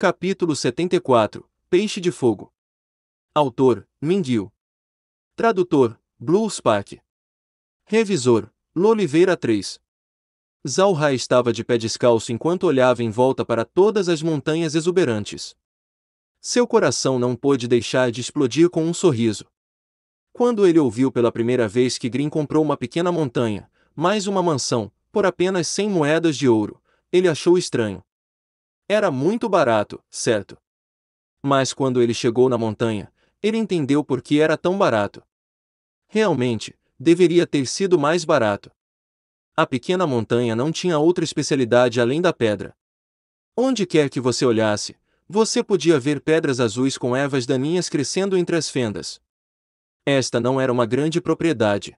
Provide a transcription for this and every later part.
Capítulo 74 Peixe de Fogo. Autor: Mindil. Tradutor: Blue Spark. Revisor: Loliveira 3. Zalra estava de pé descalço enquanto olhava em volta para todas as montanhas exuberantes. Seu coração não pôde deixar de explodir com um sorriso. Quando ele ouviu pela primeira vez que Green comprou uma pequena montanha, mais uma mansão, por apenas 100 moedas de ouro, ele achou estranho, era muito barato, certo? Mas quando ele chegou na montanha, ele entendeu por que era tão barato. Realmente, deveria ter sido mais barato. A pequena montanha não tinha outra especialidade além da pedra. Onde quer que você olhasse, você podia ver pedras azuis com ervas daninhas crescendo entre as fendas. Esta não era uma grande propriedade.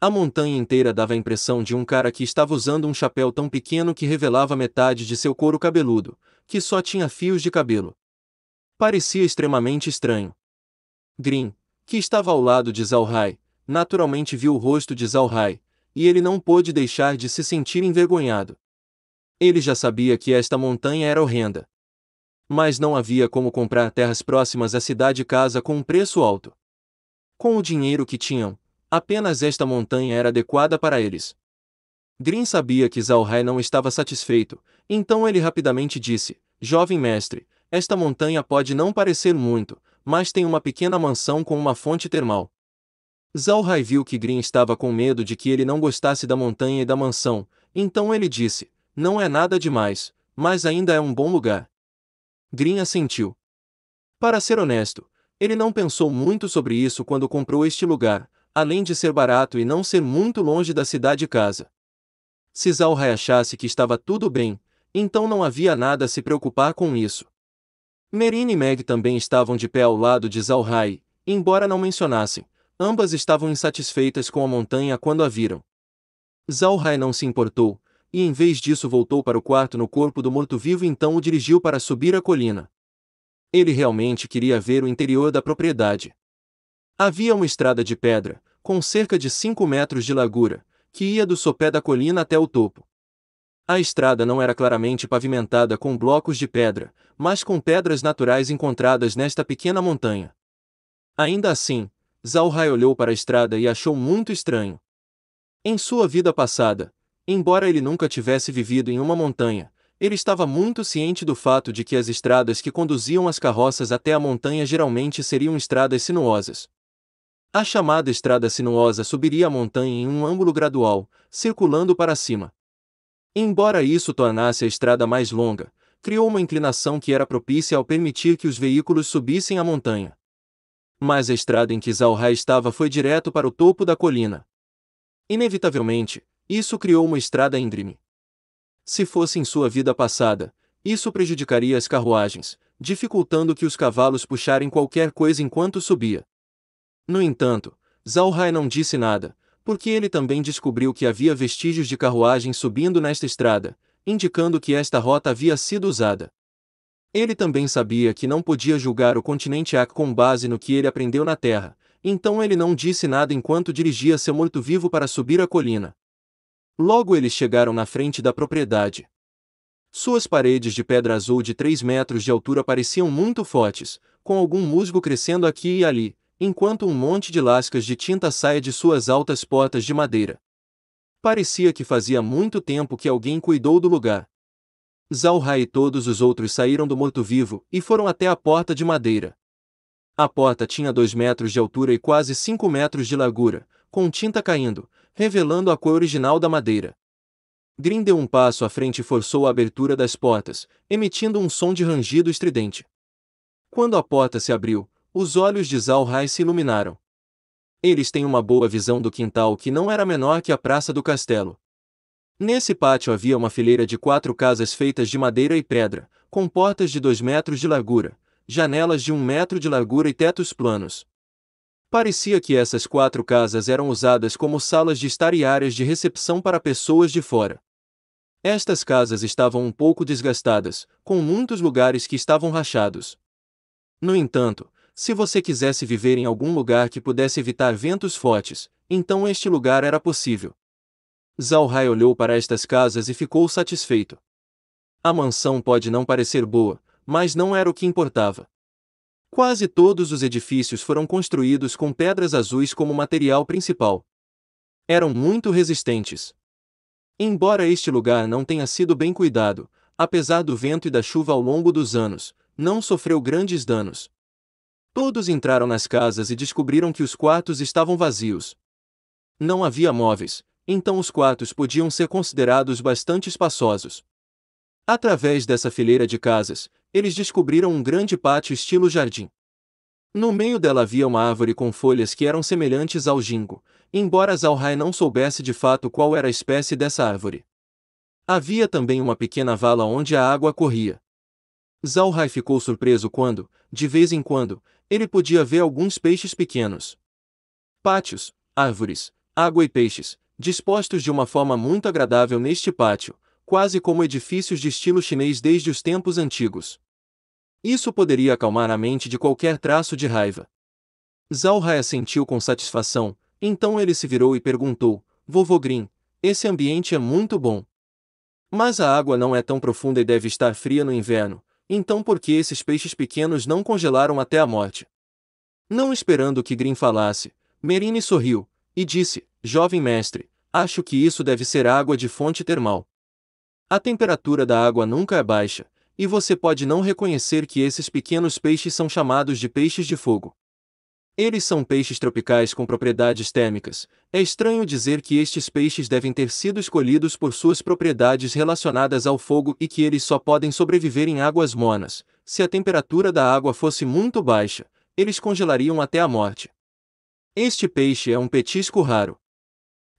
A montanha inteira dava a impressão de um cara que estava usando um chapéu tão pequeno que revelava metade de seu couro cabeludo, que só tinha fios de cabelo. Parecia extremamente estranho. Grim, que estava ao lado de Zalhai, naturalmente viu o rosto de Zalhai, e ele não pôde deixar de se sentir envergonhado. Ele já sabia que esta montanha era horrenda. Mas não havia como comprar terras próximas à cidade casa com um preço alto. Com o dinheiro que tinham, Apenas esta montanha era adequada para eles. Green sabia que Zhao Hai não estava satisfeito, então ele rapidamente disse: Jovem mestre, esta montanha pode não parecer muito, mas tem uma pequena mansão com uma fonte termal. Zhao Hai viu que Green estava com medo de que ele não gostasse da montanha e da mansão, então ele disse: Não é nada demais, mas ainda é um bom lugar. Green assentiu. Para ser honesto, ele não pensou muito sobre isso quando comprou este lugar, além de ser barato e não ser muito longe da cidade-casa. Cisal achasse que estava tudo bem, então não havia nada a se preocupar com isso. Merine e Meg também estavam de pé ao lado de Zalhai, embora não mencionassem, ambas estavam insatisfeitas com a montanha quando a viram. Zalhai não se importou, e em vez disso voltou para o quarto no corpo do morto-vivo então o dirigiu para subir a colina. Ele realmente queria ver o interior da propriedade. Havia uma estrada de pedra, com cerca de 5 metros de largura, que ia do sopé da colina até o topo. A estrada não era claramente pavimentada com blocos de pedra, mas com pedras naturais encontradas nesta pequena montanha. Ainda assim, Zalhai olhou para a estrada e achou muito estranho. Em sua vida passada, embora ele nunca tivesse vivido em uma montanha, ele estava muito ciente do fato de que as estradas que conduziam as carroças até a montanha geralmente seriam estradas sinuosas, a chamada estrada sinuosa subiria a montanha em um ângulo gradual, circulando para cima. Embora isso tornasse a estrada mais longa, criou uma inclinação que era propícia ao permitir que os veículos subissem a montanha. Mas a estrada em que Zalha estava foi direto para o topo da colina. Inevitavelmente, isso criou uma estrada íngreme. Se fosse em sua vida passada, isso prejudicaria as carruagens, dificultando que os cavalos puxarem qualquer coisa enquanto subia. No entanto, Zalhai não disse nada, porque ele também descobriu que havia vestígios de carruagem subindo nesta estrada, indicando que esta rota havia sido usada. Ele também sabia que não podia julgar o continente Ak com base no que ele aprendeu na Terra, então ele não disse nada enquanto dirigia seu morto-vivo para subir a colina. Logo eles chegaram na frente da propriedade. Suas paredes de pedra azul de 3 metros de altura pareciam muito fortes, com algum musgo crescendo aqui e ali, enquanto um monte de lascas de tinta saia de suas altas portas de madeira. Parecia que fazia muito tempo que alguém cuidou do lugar. Zalha e todos os outros saíram do morto-vivo e foram até a porta de madeira. A porta tinha dois metros de altura e quase cinco metros de largura, com tinta caindo, revelando a cor original da madeira. Grim deu um passo à frente e forçou a abertura das portas, emitindo um som de rangido estridente. Quando a porta se abriu, os olhos de Zalhai se iluminaram. Eles têm uma boa visão do quintal que não era menor que a praça do castelo. Nesse pátio havia uma fileira de quatro casas feitas de madeira e pedra, com portas de dois metros de largura, janelas de um metro de largura e tetos planos. Parecia que essas quatro casas eram usadas como salas de estar e áreas de recepção para pessoas de fora. Estas casas estavam um pouco desgastadas, com muitos lugares que estavam rachados. No entanto, se você quisesse viver em algum lugar que pudesse evitar ventos fortes, então este lugar era possível. Zalhai olhou para estas casas e ficou satisfeito. A mansão pode não parecer boa, mas não era o que importava. Quase todos os edifícios foram construídos com pedras azuis como material principal. Eram muito resistentes. Embora este lugar não tenha sido bem cuidado, apesar do vento e da chuva ao longo dos anos, não sofreu grandes danos. Todos entraram nas casas e descobriram que os quartos estavam vazios. Não havia móveis, então os quartos podiam ser considerados bastante espaçosos. Através dessa fileira de casas, eles descobriram um grande pátio estilo jardim. No meio dela havia uma árvore com folhas que eram semelhantes ao jingo, embora Zalhai não soubesse de fato qual era a espécie dessa árvore. Havia também uma pequena vala onde a água corria. Zalhai ficou surpreso quando, de vez em quando, ele podia ver alguns peixes pequenos. Pátios, árvores, água e peixes, dispostos de uma forma muito agradável neste pátio, quase como edifícios de estilo chinês desde os tempos antigos. Isso poderia acalmar a mente de qualquer traço de raiva. Zalhai assentiu com satisfação, então ele se virou e perguntou: Vovô Green, esse ambiente é muito bom. Mas a água não é tão profunda e deve estar fria no inverno, então por que esses peixes pequenos não congelaram até a morte? Não esperando que Grim falasse, Merine sorriu e disse: Jovem mestre, acho que isso deve ser água de fonte termal. A temperatura da água nunca é baixa, e você pode não reconhecer que esses pequenos peixes são chamados de peixes de fogo. Eles são peixes tropicais com propriedades térmicas. É estranho dizer que estes peixes devem ter sido escolhidos por suas propriedades relacionadas ao fogo e que eles só podem sobreviver em águas mornas. Se a temperatura da água fosse muito baixa, eles congelariam até a morte. Este peixe é um petisco raro.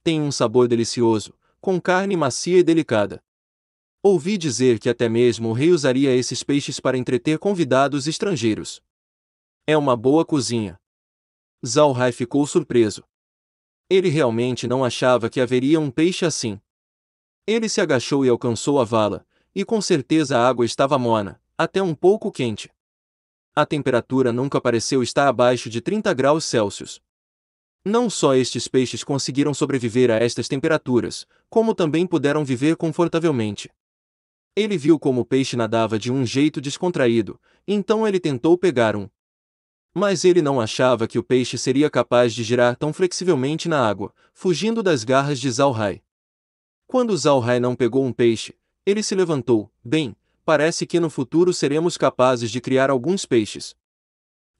Tem um sabor delicioso, com carne macia e delicada. Ouvi dizer que até mesmo o rei usaria esses peixes para entreter convidados estrangeiros. É uma boa cozinha. Zhao Hai ficou surpreso. Ele realmente não achava que haveria um peixe assim. Ele se agachou e alcançou a vala, e com certeza a água estava morna, até um pouco quente. A temperatura nunca pareceu estar abaixo de 30 graus Celsius. Não só estes peixes conseguiram sobreviver a estas temperaturas, como também puderam viver confortavelmente. Ele viu como o peixe nadava de um jeito descontraído, então ele tentou pegar um. Mas ele não achava que o peixe seria capaz de girar tão flexivelmente na água, fugindo das garras de Zalhai. Quando Zalhai não pegou um peixe, ele se levantou. Bem, parece que no futuro seremos capazes de criar alguns peixes.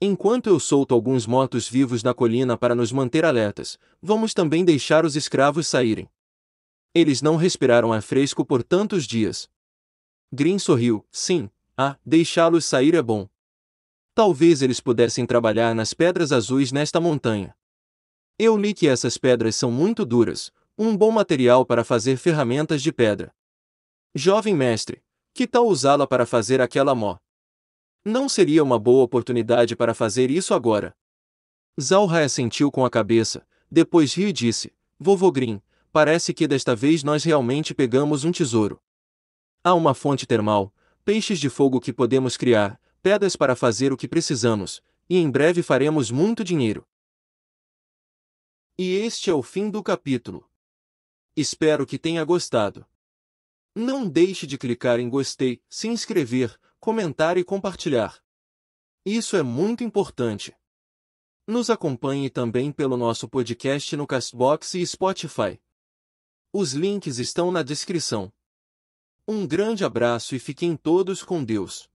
Enquanto eu solto alguns mortos-vivos na colina para nos manter alertas, vamos também deixar os escravos saírem. Eles não respiraram ar fresco por tantos dias. Green sorriu. Sim, ah, deixá-los sair é bom. Talvez eles pudessem trabalhar nas pedras azuis nesta montanha. Eu li que essas pedras são muito duras, um bom material para fazer ferramentas de pedra. Jovem mestre, que tal usá-la para fazer aquela mó? Não seria uma boa oportunidade para fazer isso agora. Zalra assentiu com a cabeça, depois riu e disse: Vovô parece que desta vez nós realmente pegamos um tesouro. Há uma fonte termal, peixes de fogo que podemos criar, pedras para fazer o que precisamos, e em breve faremos muito dinheiro. E este é o fim do capítulo. Espero que tenha gostado. Não deixe de clicar em gostei, se inscrever, comentar e compartilhar. Isso é muito importante. Nos acompanhe também pelo nosso podcast no Castbox e Spotify. Os links estão na descrição. Um grande abraço e fiquem todos com Deus.